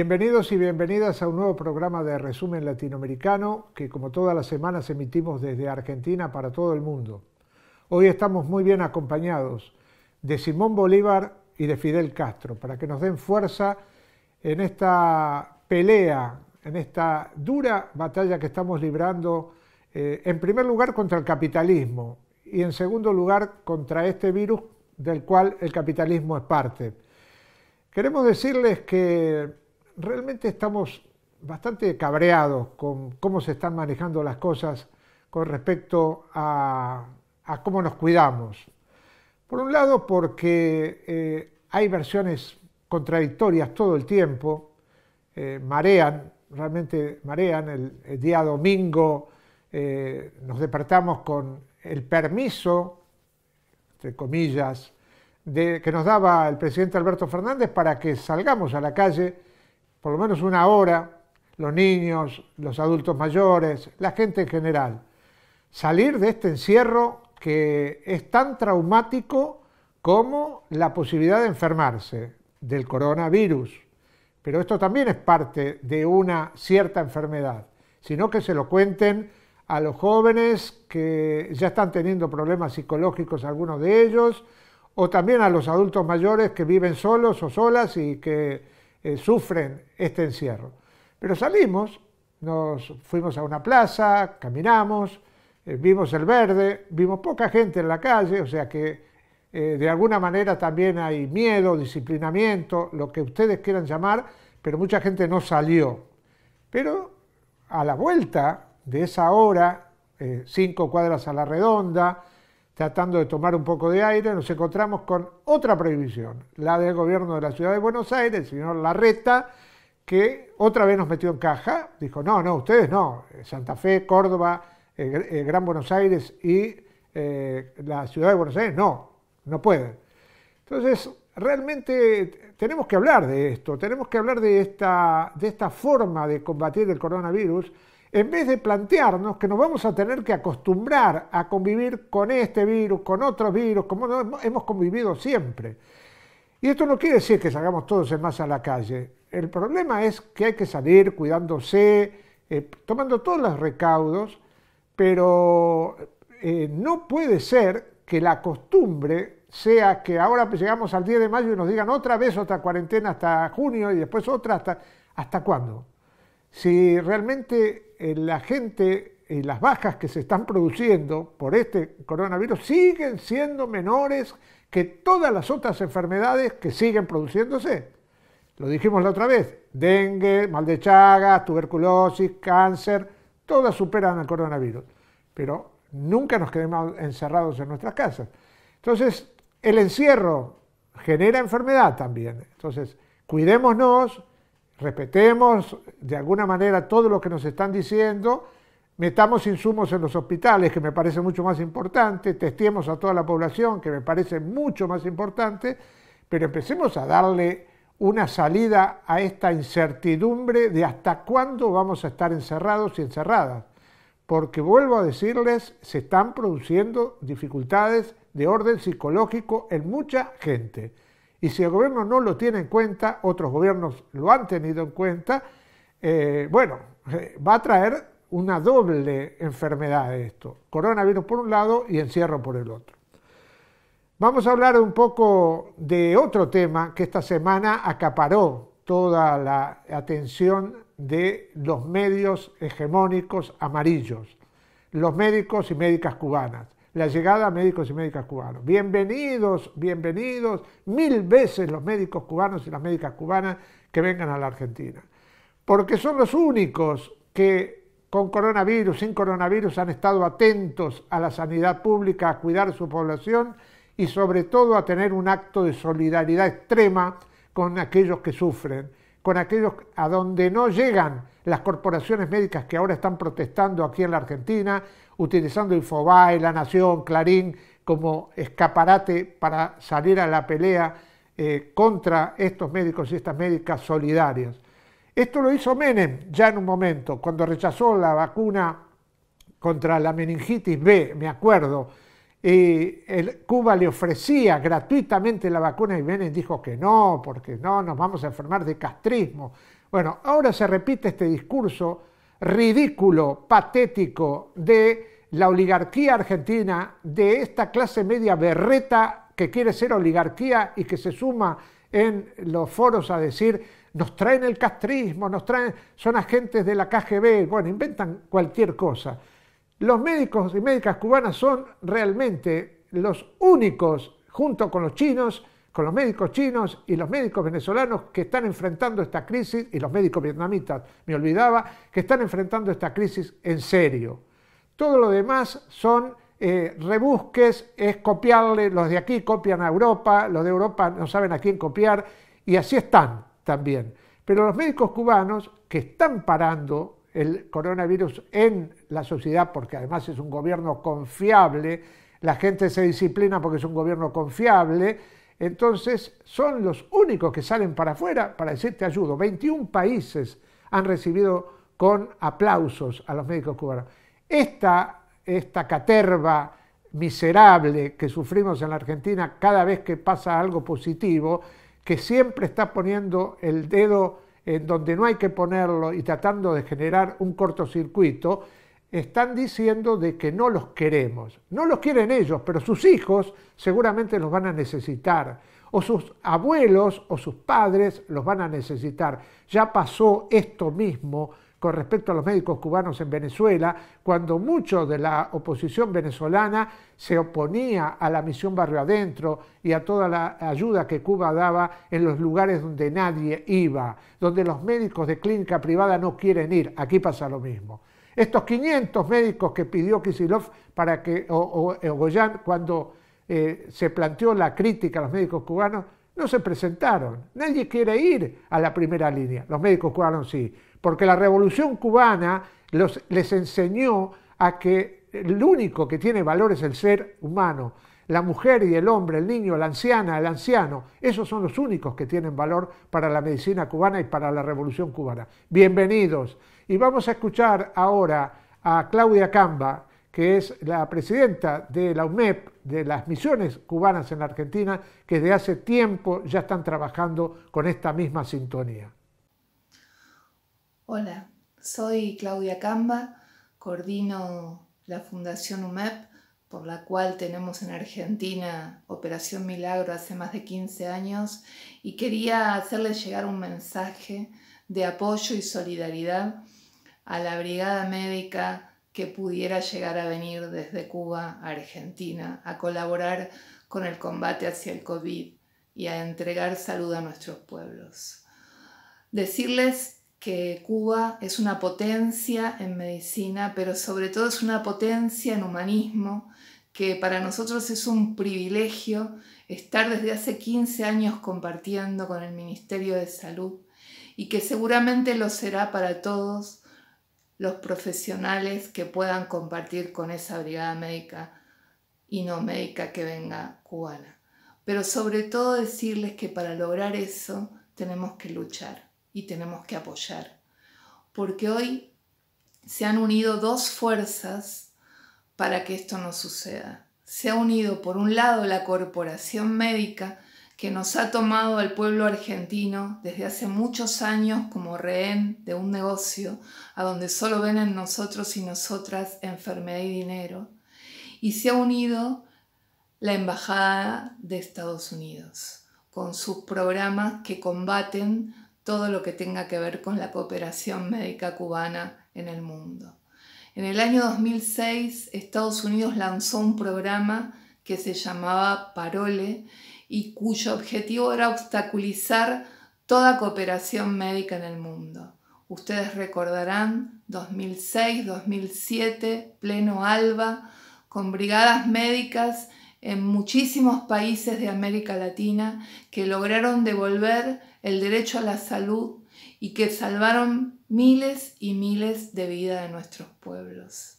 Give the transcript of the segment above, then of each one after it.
Bienvenidos y bienvenidas a un nuevo programa de resumen latinoamericano que como todas las semanas emitimos desde Argentina para todo el mundo. Hoy estamos muy bien acompañados de Simón Bolívar y de Fidel Castro para que nos den fuerza en esta pelea, en esta dura batalla que estamos librando, eh, en primer lugar contra el capitalismo y en segundo lugar contra este virus del cual el capitalismo es parte. Queremos decirles que realmente estamos bastante cabreados con cómo se están manejando las cosas con respecto a, cómo nos cuidamos. Por un lado, porque eh, hay versiones contradictorias todo el tiempo, eh, marean, realmente marean. El, día domingo eh, nos despertamos con el permiso, entre comillas, que nos daba el presidente Alberto Fernández para que salgamos a la calle por lo menos una hora, los niños, los adultos mayores, la gente en general, salir de este encierro que es tan traumático como la posibilidad de enfermarse del coronavirus. Pero esto también es parte de una cierta enfermedad, sino que se lo cuenten a los jóvenes que ya están teniendo problemas psicológicos algunos de ellos, o también a los adultos mayores que viven solos o solas y que eh, sufren este encierro. Pero salimos, nos fuimos a una plaza, caminamos, eh, vimos el verde, vimos poca gente en la calle, o sea que eh, de alguna manera también hay miedo, disciplinamiento, lo que ustedes quieran llamar, pero mucha gente no salió. Pero a la vuelta de esa hora, cinco cuadras a la redonda, tratando de tomar un poco de aire, nos encontramos con otra prohibición, la del gobierno de la ciudad de Buenos Aires, el señor Larreta, que otra vez nos metió en caja, dijo, no, no, ustedes no, Santa Fe, Córdoba, eh, eh, Gran Buenos Aires y eh, la ciudad de Buenos Aires, no, no pueden. Entonces, realmente tenemos que hablar de esto, tenemos que hablar de esta, de esta forma de combatir el coronavirus en vez de plantearnos que nos vamos a tener que acostumbrar a convivir con este virus, con otros virus, como hemos convivido siempre. Y esto no quiere decir que salgamos todos en masa a la calle. El problema es que hay que salir cuidándose, eh, tomando todos los recaudos, pero eh, no puede ser que la costumbre sea que ahora llegamos al 10 de mayo y nos digan otra vez otra cuarentena hasta junio y después otra hasta... ¿Hasta cuándo? Si realmente eh, la gente y eh, las bajas que se están produciendo por este coronavirus siguen siendo menores que todas las otras enfermedades que siguen produciéndose. Lo dijimos la otra vez, dengue, mal de Chagas, tuberculosis, cáncer, todas superan al coronavirus. Pero nunca nos quedemos encerrados en nuestras casas. Entonces, el encierro genera enfermedad también. Entonces, cuidémonos, respetemos de alguna manera todo lo que nos están diciendo, metamos insumos en los hospitales, que me parece mucho más importante, testemos a toda la población, que me parece mucho más importante, pero empecemos a darle una salida a esta incertidumbre de hasta cuándo vamos a estar encerrados y encerradas. Porque vuelvo a decirles, se están produciendo dificultades de orden psicológico en mucha gente. Y si el gobierno no lo tiene en cuenta, otros gobiernos lo han tenido en cuenta, eh, bueno, eh, va a traer una doble enfermedad esto, coronavirus por un lado y encierro por el otro. Vamos a hablar un poco de otro tema que esta semana acaparó toda la atención de los medios hegemónicos amarillos, los médicos y médicas cubanas la llegada a médicos y médicas cubanos. Bienvenidos, bienvenidos mil veces los médicos cubanos y las médicas cubanas que vengan a la Argentina. Porque son los únicos que con coronavirus, sin coronavirus, han estado atentos a la sanidad pública, a cuidar a su población y sobre todo a tener un acto de solidaridad extrema con aquellos que sufren con aquellos a donde no llegan las corporaciones médicas que ahora están protestando aquí en la Argentina, utilizando Infobae, La Nación, Clarín como escaparate para salir a la pelea eh, contra estos médicos y estas médicas solidarias. Esto lo hizo Menem ya en un momento, cuando rechazó la vacuna contra la meningitis B, me acuerdo, y Cuba le ofrecía gratuitamente la vacuna y Vélez dijo que no, porque no, nos vamos a enfermar de castrismo. Bueno, ahora se repite este discurso ridículo, patético, de la oligarquía argentina, de esta clase media berreta que quiere ser oligarquía y que se suma en los foros a decir, nos traen el castrismo, nos traen, son agentes de la KGB, bueno, inventan cualquier cosa. Los médicos y médicas cubanas son realmente los únicos, junto con los chinos, con los médicos chinos y los médicos venezolanos que están enfrentando esta crisis, y los médicos vietnamitas, me olvidaba, que están enfrentando esta crisis en serio. Todo lo demás son eh, rebusques, es copiarle, los de aquí copian a Europa, los de Europa no saben a quién copiar, y así están también. Pero los médicos cubanos que están parando el coronavirus en la sociedad, porque además es un gobierno confiable, la gente se disciplina porque es un gobierno confiable, entonces son los únicos que salen para afuera para decirte ayudo. 21 países han recibido con aplausos a los médicos cubanos. Esta, esta caterva miserable que sufrimos en la Argentina cada vez que pasa algo positivo, que siempre está poniendo el dedo en donde no hay que ponerlo y tratando de generar un cortocircuito, están diciendo de que no los queremos. No los quieren ellos, pero sus hijos seguramente los van a necesitar. O sus abuelos o sus padres los van a necesitar. Ya pasó esto mismo con respecto a los médicos cubanos en Venezuela, cuando mucho de la oposición venezolana se oponía a la misión barrio adentro y a toda la ayuda que Cuba daba en los lugares donde nadie iba, donde los médicos de clínica privada no quieren ir. Aquí pasa lo mismo. Estos 500 médicos que pidió Kisilov para que, o, eh, cuando eh, se planteó la crítica a los médicos cubanos, no se presentaron. Nadie quiere ir a la primera línea. Los médicos cubanos sí porque la revolución cubana les enseñó a que el único que tiene valor es el ser humano. La mujer y el hombre, el niño, la anciana, el anciano, esos son los únicos que tienen valor para la medicina cubana y para la revolución cubana. Bienvenidos. Y vamos a escuchar ahora a Claudia Camba, que es la presidenta de la UMEP, de las misiones cubanas en la Argentina, que desde hace tiempo ya están trabajando con esta misma sintonía. Hola, soy Claudia Camba, coordino la Fundación UMEP, por la cual tenemos en Argentina Operación Milagro hace más de 15 años, y quería hacerles llegar un mensaje de apoyo y solidaridad a la brigada médica que pudiera llegar a venir desde Cuba a Argentina a colaborar con el combate hacia el COVID y a entregar salud a nuestros pueblos. Decirles que Cuba es una potencia en medicina, pero sobre todo es una potencia en humanismo, que para nosotros es un privilegio estar desde hace 15 años compartiendo con el Ministerio de Salud y que seguramente lo será para todos los profesionales que puedan compartir con esa brigada médica y no médica que venga cubana. Pero sobre todo decirles que para lograr eso tenemos que luchar y tenemos que apoyar. Porque hoy se han unido dos fuerzas para que esto no suceda. Se ha unido, por un lado, la corporación médica que nos ha tomado al pueblo argentino desde hace muchos años como rehén de un negocio a donde solo ven en nosotros y nosotras enfermedad y dinero. Y se ha unido la Embajada de Estados Unidos con sus programas que combaten todo lo que tenga que ver con la cooperación médica cubana en el mundo. En el año 2006 Estados Unidos lanzó un programa que se llamaba Parole y cuyo objetivo era obstaculizar toda cooperación médica en el mundo. Ustedes recordarán 2006, 2007, pleno alba, con brigadas médicas en muchísimos países de América Latina que lograron devolver el derecho a la salud y que salvaron miles y miles de vidas de nuestros pueblos.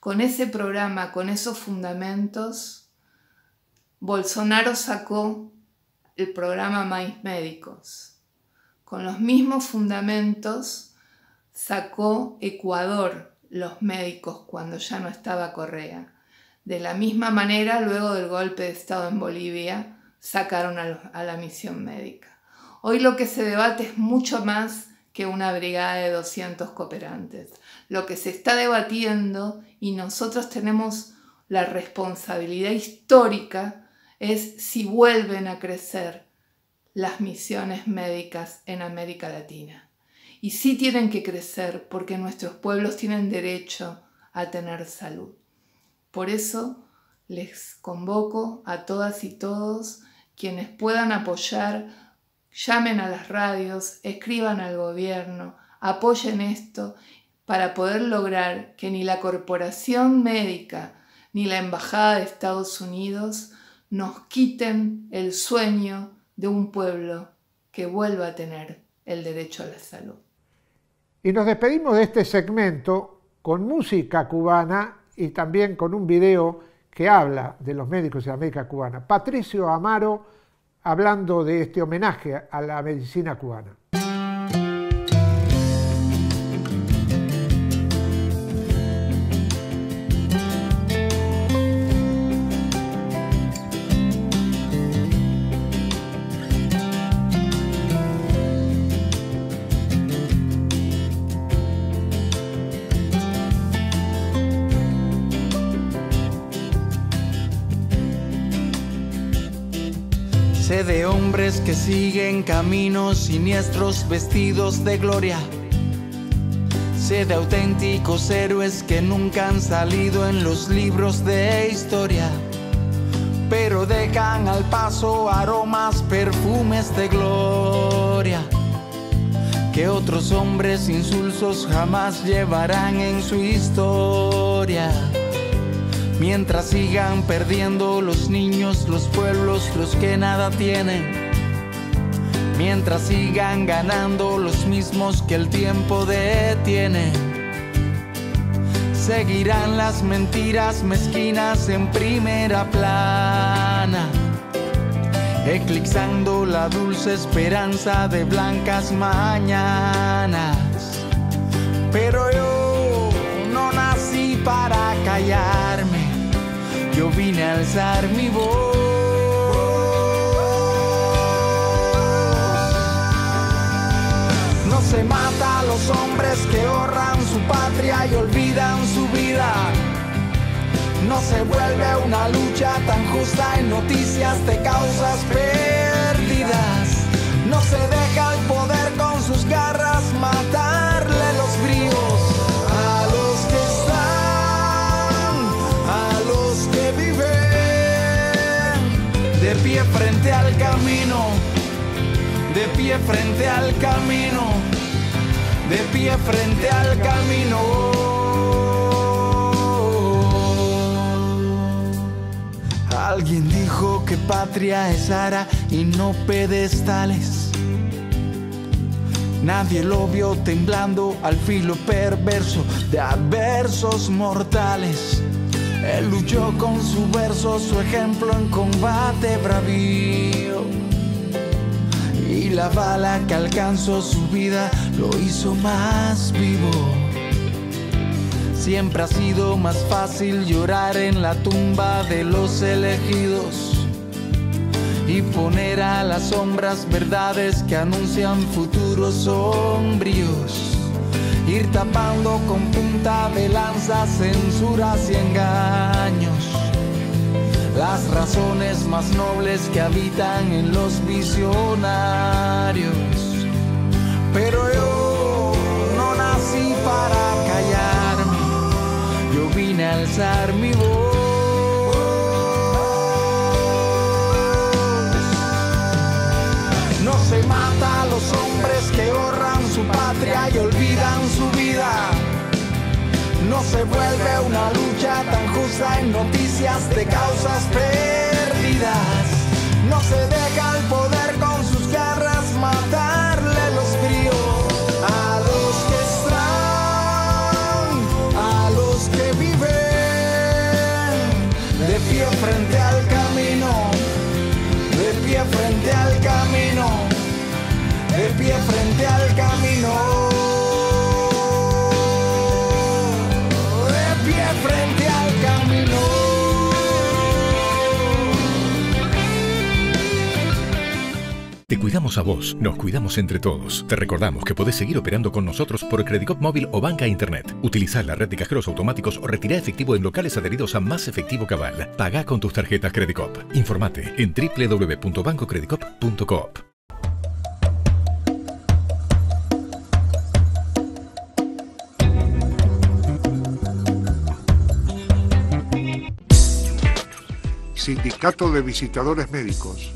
Con ese programa, con esos fundamentos, Bolsonaro sacó el programa Mais Médicos. Con los mismos fundamentos sacó Ecuador los médicos cuando ya no estaba Correa de la misma manera, luego del golpe de Estado en Bolivia, sacaron a, la misión médica. Hoy lo que se debate es mucho más que una brigada de 200 cooperantes. Lo que se está debatiendo y nosotros tenemos la responsabilidad histórica es si vuelven a crecer las misiones médicas en América Latina. Y sí tienen que crecer porque nuestros pueblos tienen derecho a tener salud. Por eso les convoco a todas y todos quienes puedan apoyar, llamen a las radios, escriban al gobierno, apoyen esto para poder lograr que ni la corporación médica ni la Embajada de Estados Unidos nos quiten el sueño de un pueblo que vuelva a tener el derecho a la salud. Y nos despedimos de este segmento con música cubana y también con un video que habla de los médicos de América Cubana. Patricio Amaro hablando de este homenaje a la medicina cubana. siguen caminos siniestros vestidos de gloria. Sé de auténticos héroes que nunca han salido en los libros de historia, pero dejan al paso aromas, perfumes de gloria que otros hombres insulsos jamás llevarán en su historia. Mientras sigan perdiendo los niños, los pueblos, los que nada tienen mientras sigan ganando los mismos que el tiempo detiene. Seguirán las mentiras mezquinas en primera plana, eclipsando la dulce esperanza de blancas mañanas. Pero yo no nací para callarme, yo vine a alzar mi voz No se mata a los hombres que ahorran su patria y olvidan su vida. No se vuelve una lucha tan justa en noticias de causas perdidas. No se deja el poder con sus garras matarle los bríos a los que están, a los que viven de pie frente al camino de pie frente al camino de pie frente al camino. Alguien dijo que patria es ara y no pedestales. Nadie lo vio temblando al filo perverso de adversos mortales. Él luchó con su verso, su ejemplo en combate bravío y la bala que alcanzó su vida lo hizo más vivo. Siempre ha sido más fácil llorar en la tumba de los elegidos y poner a las sombras verdades que anuncian futuros sombríos. Ir tapando con punta de lanza censuras y engaños las razones más nobles que habitan en los visionarios. Pero yo no nací para callarme, yo vine a alzar mi voz. No se mata. no se vuelve una lucha tan justa en noticias de causas perdidas. No se deja el poder con sus garras matarle los fríos a los que están, a los que viven de pie frente al camino, de pie frente al camino, de pie frente al camino cuidamos a vos, nos cuidamos entre todos. Te recordamos que podés seguir operando con nosotros por Credicop móvil o banca internet. utilizar la red de cajeros automáticos o retirar efectivo en locales adheridos a Más Efectivo Cabal. Paga con tus tarjetas Credicop. Informate en www.bancocredicop.coop. Sindicato de Visitadores Médicos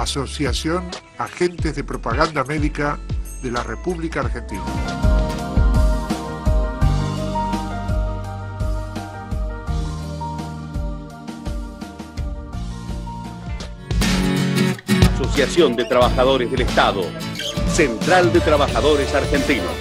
Asociación Agentes de Propaganda Médica de la República Argentina. Asociación de Trabajadores del Estado, Central de Trabajadores Argentinos.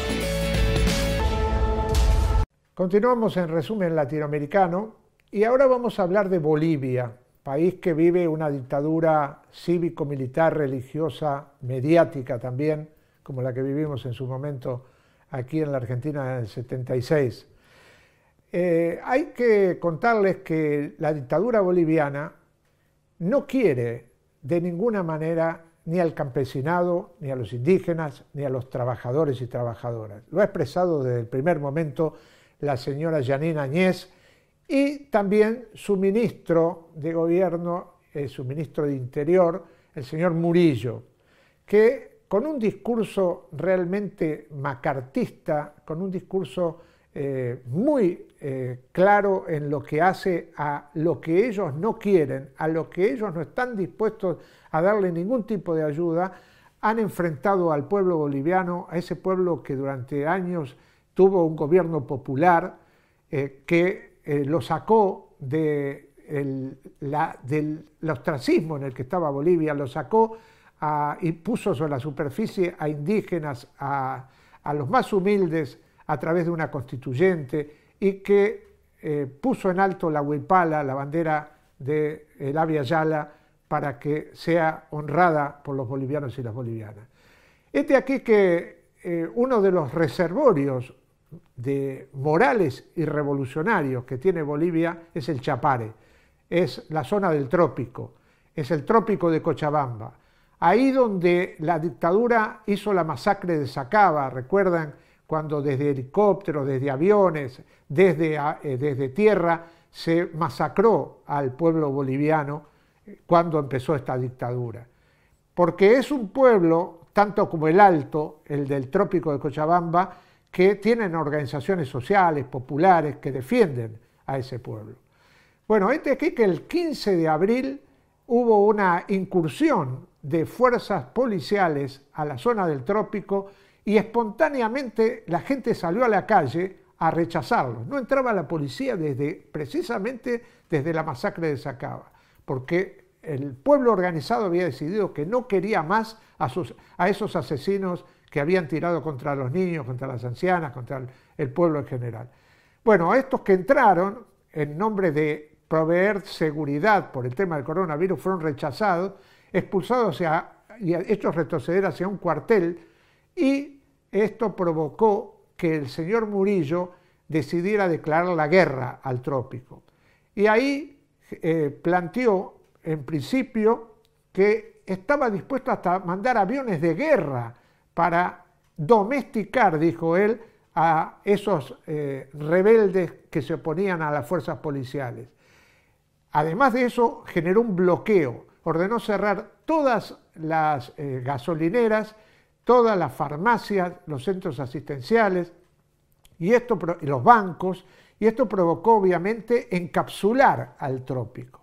Continuamos en resumen latinoamericano y ahora vamos a hablar de Bolivia, país que vive una dictadura cívico-militar, religiosa, mediática también, como la que vivimos en su momento aquí en la Argentina en el 76. Eh, hay que contarles que la dictadura boliviana no quiere de ninguna manera ni al campesinado, ni a los indígenas, ni a los trabajadores y trabajadoras. Lo ha expresado desde el primer momento la señora Janina Añez, y también su ministro de gobierno, eh, su ministro de Interior, el señor Murillo, que con un discurso realmente macartista, con un discurso eh, muy eh, claro en lo que hace a lo que ellos no quieren, a lo que ellos no están dispuestos a darle ningún tipo de ayuda, han enfrentado al pueblo boliviano, a ese pueblo que durante años tuvo un gobierno popular, que eh, lo sacó la, del ostracismo en el que estaba Bolivia, lo sacó y puso sobre la superficie a indígenas, a, los más humildes, a través de una constituyente, y que eh, puso en alto la huipala, la bandera de el eh, Avia Yala, para que sea honrada por los bolivianos y las bolivianas. Este aquí que uno de los reservorios de morales y revolucionarios que tiene Bolivia es el Chapare, es la zona del trópico, es el trópico de Cochabamba. Ahí donde la dictadura hizo la masacre de Sacaba, recuerdan cuando desde helicópteros, desde aviones, desde, eh, desde tierra se masacró al pueblo boliviano eh, cuando empezó esta dictadura. Porque es un pueblo, tanto como el Alto, el del trópico de Cochabamba, que tienen organizaciones sociales, populares, que defienden a ese pueblo. Bueno, este aquí que el 15 de abril hubo una incursión de fuerzas policiales a la zona del trópico y espontáneamente la gente salió a la calle a rechazarlos. No entraba la policía desde, precisamente desde la masacre de Sacaba, porque el pueblo organizado había decidido que no quería más a esos asesinos que habían tirado contra los niños, contra las ancianas, contra el, pueblo en general. Bueno, estos que entraron en nombre de proveer seguridad por el tema del coronavirus fueron rechazados, expulsados y hechos retroceder hacia un cuartel y esto provocó que el señor Murillo decidiera declarar la guerra al trópico. Y ahí eh, planteó, en principio, que estaba dispuesto hasta mandar aviones de guerra para domesticar, dijo él, a esos eh, rebeldes que se oponían a las fuerzas policiales. Además de eso, generó un bloqueo, ordenó cerrar todas las eh, gasolineras, todas las farmacias, los centros asistenciales y esto, los bancos, y esto provocó obviamente encapsular al trópico.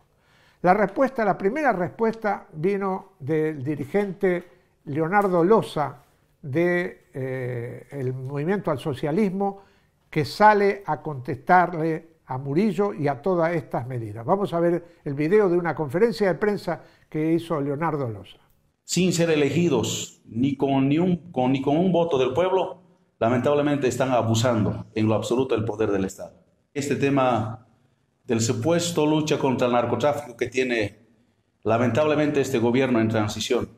La respuesta, la primera respuesta vino del dirigente Leonardo Loza, del de, eh, movimiento al socialismo que sale a contestarle a Murillo y a todas estas medidas. Vamos a ver el video de una conferencia de prensa que hizo Leonardo Loza. Sin ser elegidos ni con, ni, un, con, ni con un voto del pueblo, lamentablemente están abusando en lo absoluto del poder del Estado. Este tema del supuesto lucha contra el narcotráfico que tiene lamentablemente este gobierno en transición.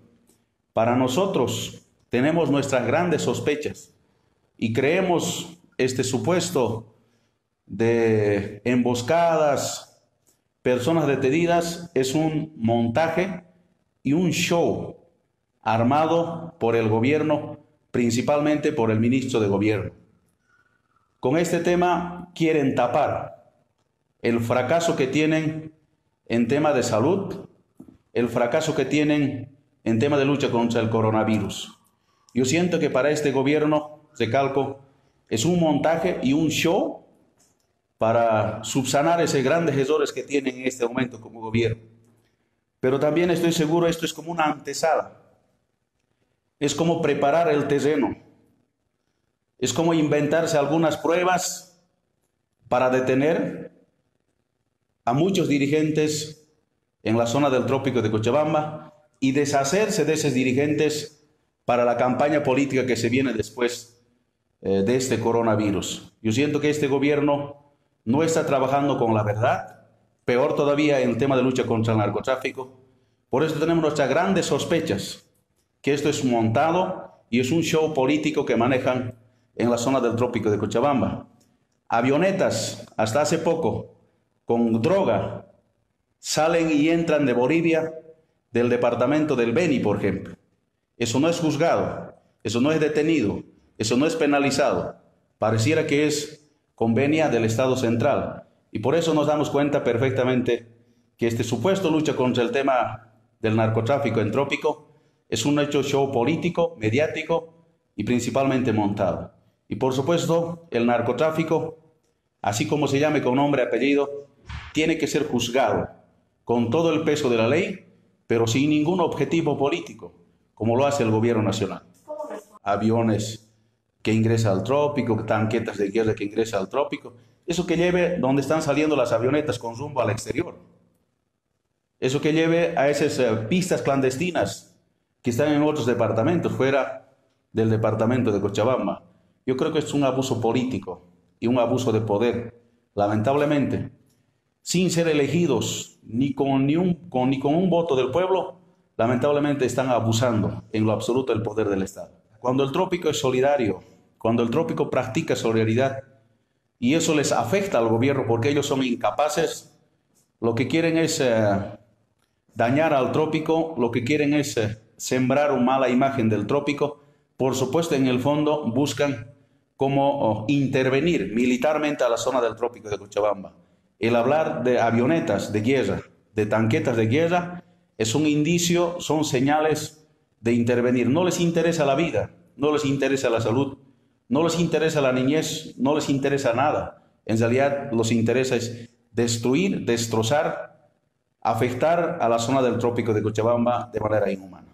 Para nosotros, tenemos nuestras grandes sospechas y creemos este supuesto de emboscadas, personas detenidas, es un montaje y un show armado por el gobierno, principalmente por el ministro de gobierno. Con este tema quieren tapar el fracaso que tienen en tema de salud, el fracaso que tienen en tema de lucha contra el coronavirus. Yo siento que para este gobierno, calco es un montaje y un show para subsanar ese grandes errores que tienen en este momento como gobierno. Pero también estoy seguro esto es como una antesala. Es como preparar el terreno. Es como inventarse algunas pruebas para detener a muchos dirigentes en la zona del trópico de Cochabamba y deshacerse de esos dirigentes para la campaña política que se viene después eh, de este coronavirus. Yo siento que este gobierno no está trabajando con la verdad, peor todavía en el tema de lucha contra el narcotráfico. Por eso tenemos nuestras grandes sospechas que esto es montado y es un show político que manejan en la zona del trópico de Cochabamba. Avionetas, hasta hace poco, con droga, salen y entran de Bolivia, del departamento del Beni, por ejemplo. Eso no es juzgado, eso no es detenido, eso no es penalizado. Pareciera que es convenia del Estado central. Y por eso nos damos cuenta perfectamente que este supuesto lucha contra el tema del narcotráfico en trópico es un hecho show político, mediático y principalmente montado. Y por supuesto, el narcotráfico, así como se llame con nombre y apellido, tiene que ser juzgado con todo el peso de la ley, pero sin ningún objetivo político como lo hace el gobierno nacional. Aviones que ingresan al trópico, tanquetas de guerra que ingresan al trópico. Eso que lleve donde están saliendo las avionetas con rumbo al exterior. Eso que lleve a esas eh, pistas clandestinas que están en otros departamentos, fuera del departamento de Cochabamba. Yo creo que es un abuso político y un abuso de poder, lamentablemente. Sin ser elegidos ni con, ni con un voto del pueblo, lamentablemente están abusando en lo absoluto del poder del Estado. Cuando el trópico es solidario, cuando el trópico practica solidaridad, y eso les afecta al gobierno porque ellos son incapaces, lo que quieren es eh, dañar al trópico, lo que quieren es eh, sembrar una mala imagen del trópico, por supuesto en el fondo buscan cómo oh, intervenir militarmente a la zona del trópico de Cochabamba. El hablar de avionetas de guerra, de tanquetas de guerra, es un indicio, son señales de intervenir. No les interesa la vida, no les interesa la salud, no les interesa la niñez, no les interesa nada. En realidad los interesa es destruir, destrozar, afectar a la zona del trópico de Cochabamba de manera inhumana.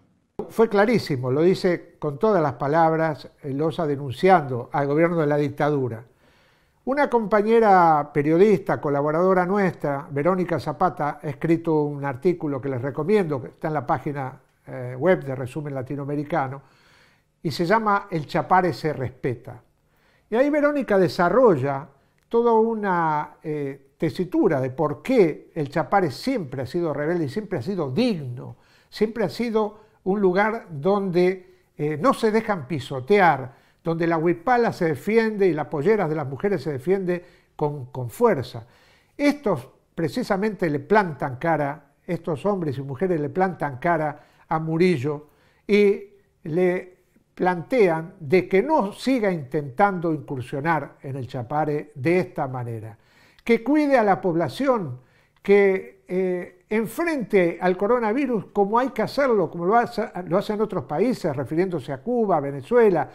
Fue clarísimo, lo dice con todas las palabras ha eh, denunciando al gobierno de la dictadura. Una compañera periodista, colaboradora nuestra, Verónica Zapata, ha escrito un artículo que les recomiendo, que está en la página eh, web de Resumen Latinoamericano, y se llama El Chapare se respeta. Y ahí Verónica desarrolla toda una eh, tesitura de por qué el Chapare siempre ha sido rebelde y siempre ha sido digno, siempre ha sido un lugar donde eh, no se dejan pisotear, donde la huipala se defiende y las polleras de las mujeres se defiende con, fuerza. Estos precisamente le plantan cara, estos hombres y mujeres le plantan cara a Murillo y le plantean de que no siga intentando incursionar en el Chapare de esta manera, que cuide a la población, que eh, enfrente al coronavirus como hay que hacerlo, como lo hacen otros países, refiriéndose a Cuba, Venezuela,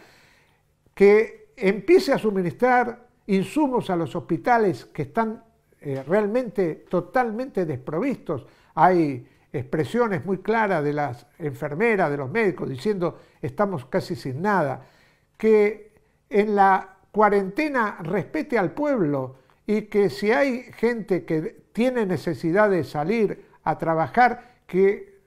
que empiece a suministrar insumos a los hospitales que están eh, realmente totalmente desprovistos. Hay expresiones muy claras de las enfermeras, de los médicos, diciendo estamos casi sin nada. Que en la cuarentena respete al pueblo y que si hay gente que tiene necesidad de salir a trabajar, que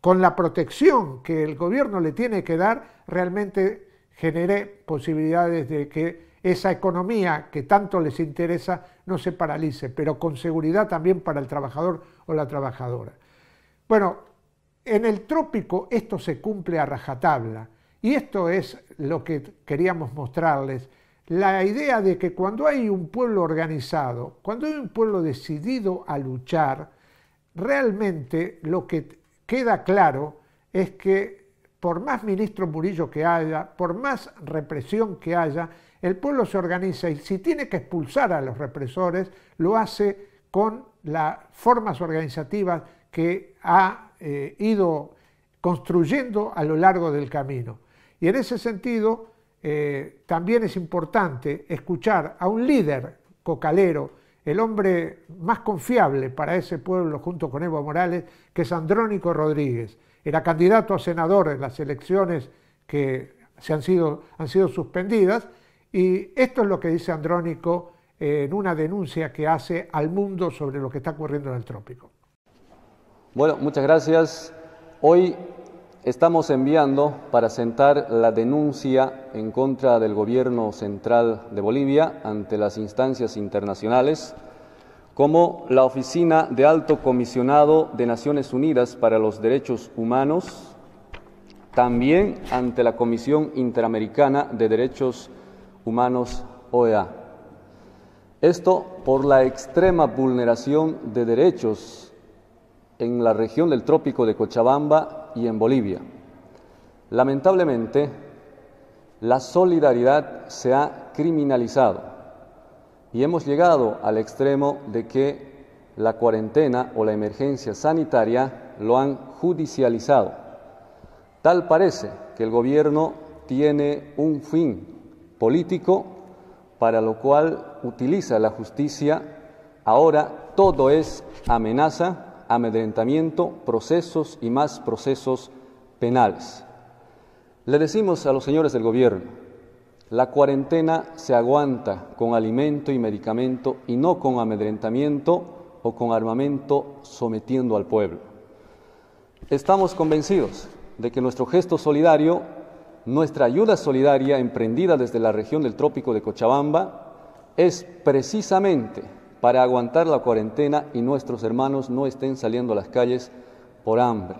con la protección que el gobierno le tiene que dar, realmente generé posibilidades de que esa economía que tanto les interesa no se paralice, pero con seguridad también para el trabajador o la trabajadora. Bueno, en el trópico esto se cumple a rajatabla y esto es lo que queríamos mostrarles, la idea de que cuando hay un pueblo organizado, cuando hay un pueblo decidido a luchar, realmente lo que queda claro es que por más ministro Murillo que haya, por más represión que haya, el pueblo se organiza y si tiene que expulsar a los represores, lo hace con las formas organizativas que ha eh, ido construyendo a lo largo del camino. Y en ese sentido, eh, también es importante escuchar a un líder cocalero, el hombre más confiable para ese pueblo junto con Evo Morales, que es Andrónico Rodríguez era candidato a senador en las elecciones que se han, sido, han sido suspendidas, y esto es lo que dice Andrónico eh, en una denuncia que hace al mundo sobre lo que está ocurriendo en el trópico. Bueno, muchas gracias. Hoy estamos enviando para sentar la denuncia en contra del gobierno central de Bolivia ante las instancias internacionales como la Oficina de Alto Comisionado de Naciones Unidas para los Derechos Humanos, también ante la Comisión Interamericana de Derechos Humanos OEA. Esto por la extrema vulneración de derechos en la región del trópico de Cochabamba y en Bolivia. Lamentablemente, la solidaridad se ha criminalizado y hemos llegado al extremo de que la cuarentena o la emergencia sanitaria lo han judicializado. Tal parece que el gobierno tiene un fin político para lo cual utiliza la justicia. Ahora todo es amenaza, amedrentamiento, procesos y más procesos penales. Le decimos a los señores del gobierno, la cuarentena se aguanta con alimento y medicamento y no con amedrentamiento o con armamento sometiendo al pueblo. Estamos convencidos de que nuestro gesto solidario, nuestra ayuda solidaria emprendida desde la región del trópico de Cochabamba, es precisamente para aguantar la cuarentena y nuestros hermanos no estén saliendo a las calles por hambre.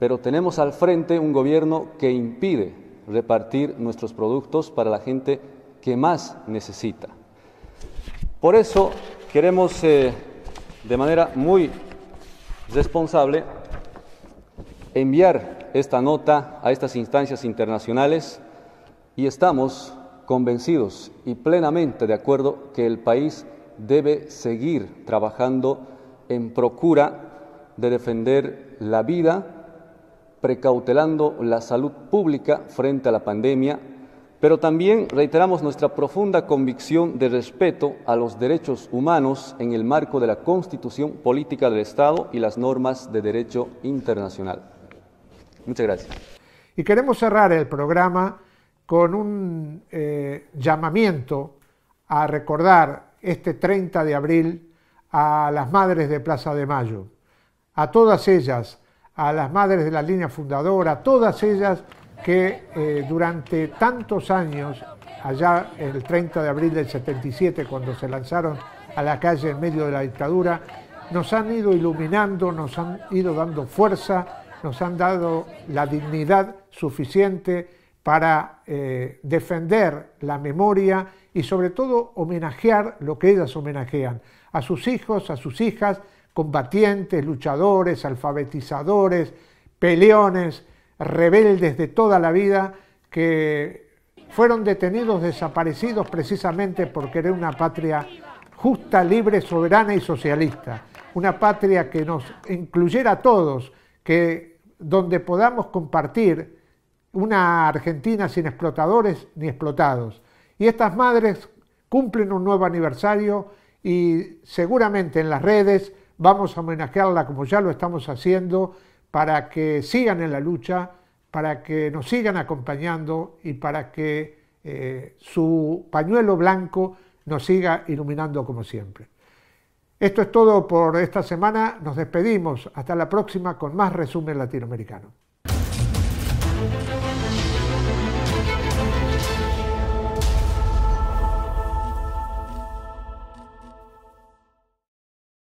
Pero tenemos al frente un gobierno que impide repartir nuestros productos para la gente que más necesita. Por eso queremos eh, de manera muy responsable enviar esta nota a estas instancias internacionales y estamos convencidos y plenamente de acuerdo que el país debe seguir trabajando en procura de defender la vida precautelando la salud pública frente a la pandemia, pero también reiteramos nuestra profunda convicción de respeto a los derechos humanos en el marco de la Constitución Política del Estado y las normas de derecho internacional. Muchas gracias. Y queremos cerrar el programa con un eh, llamamiento a recordar este 30 de abril a las madres de Plaza de Mayo, a todas ellas, a las madres de la línea fundadora, todas ellas que eh, durante tantos años, allá el 30 de abril del 77, cuando se lanzaron a la calle en medio de la dictadura, nos han ido iluminando, nos han ido dando fuerza, nos han dado la dignidad suficiente para eh, defender la memoria y sobre todo homenajear lo que ellas homenajean, a sus hijos, a sus hijas combatientes, luchadores, alfabetizadores, peleones, rebeldes de toda la vida que fueron detenidos, desaparecidos precisamente por querer una patria justa, libre, soberana y socialista. Una patria que nos incluyera a todos, que donde podamos compartir una Argentina sin explotadores ni explotados. Y estas madres cumplen un nuevo aniversario y seguramente en las redes vamos a homenajearla como ya lo estamos haciendo, para que sigan en la lucha, para que nos sigan acompañando y para que eh, su pañuelo blanco nos siga iluminando como siempre. Esto es todo por esta semana, nos despedimos, hasta la próxima con más resumen latinoamericano.